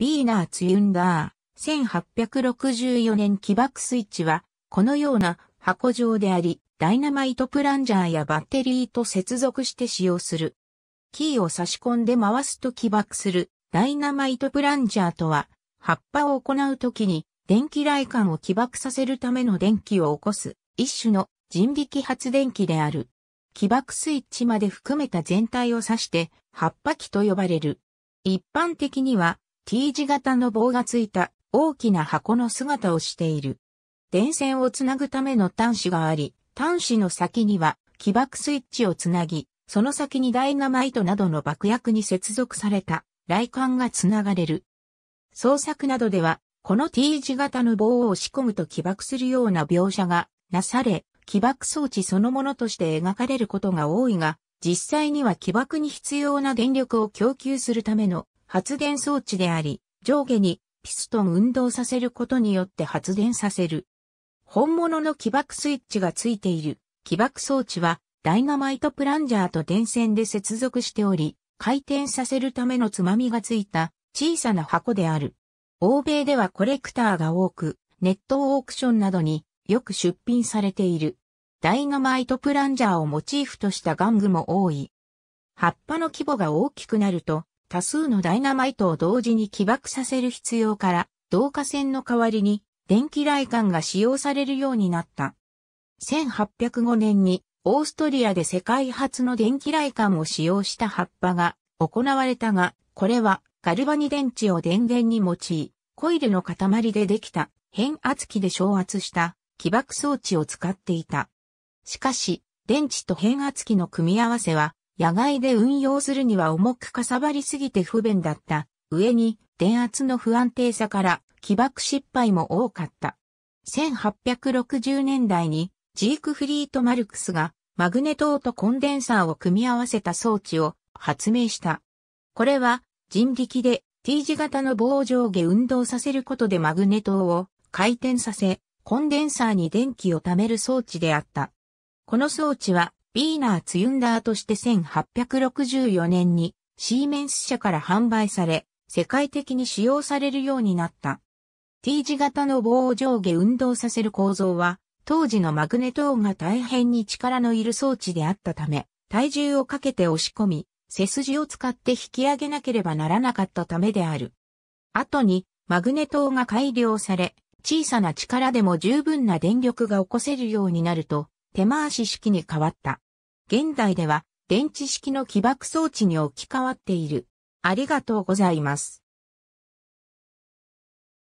ビーナーツユンダー、1864年起爆スイッチは、このような箱状であり、ダイナマイトプランジャーやバッテリーと接続して使用する。キーを差し込んで回すと起爆するダイナマイトプランジャーとは、葉っぱを行うときに電気雷管を起爆させるための電気を起こす一種の人力発電機である。起爆スイッチまで含めた全体を指して葉っぱ機と呼ばれる。一般的には T 字型の棒がついた大きな箱の姿をしている。電線をつなぐための端子があり、端子の先には起爆スイッチをつなぎ、その先にダイナマイトなどの爆薬に接続された雷管がつながれる。創作などでは、この T 字型の棒を押し込むと起爆するような描写がなされ、起爆装置そのものとして描かれることが多いが、実際には起爆に必要な電力を供給するための発電装置であり、上下にピストン運動させることによって発電させる。本物の起爆スイッチがついている起爆装置はダイナマイトプランジャーと電線で接続しており、回転させるためのつまみがついた小さな箱である。欧米ではコレクターが多く、ネットオークションなどによく出品されている。ダイナマイトプランジャーをモチーフとした玩具も多い。葉っぱの規模が大きくなると、多数のダイナマイトを同時に起爆させる必要から、導火線の代わりに電気雷管が使用されるようになった。1805年にオーストリアで世界初の電気雷管を使用した葉っぱが行われたが、これはガルバニ電池を電源に用い、コイルの塊でできた変圧器で昇圧した起爆装置を使っていた。しかし、電池と変圧器の組み合わせは野外で運用するには重くかさばりすぎて不便だった。上に、電圧の不安定さから起爆失敗も多かった。1860年代にジークフリート・マルクスがマグネトーとコンデンサーを組み合わせた装置を発明した。これは人力で T 字型の棒上下運動させることでマグネトーを回転させ、コンデンサーに電気を貯める装置であった。この装置はビーナーツユンダーとして1864年にシーメンス社から販売され、世界的に使用されるようになった。T 字型の棒を上下運動させる構造は、当時のマグネトーンが大変に力のいる装置であったため、体重をかけて押し込み、背筋を使って引き上げなければならなかったためである。後に、マグネトーンが改良され、小さな力でも十分な電力が起こせるようになると、手回し式に変わった。現代では電池式の起爆装置に置き換わっている。ありがとうございます。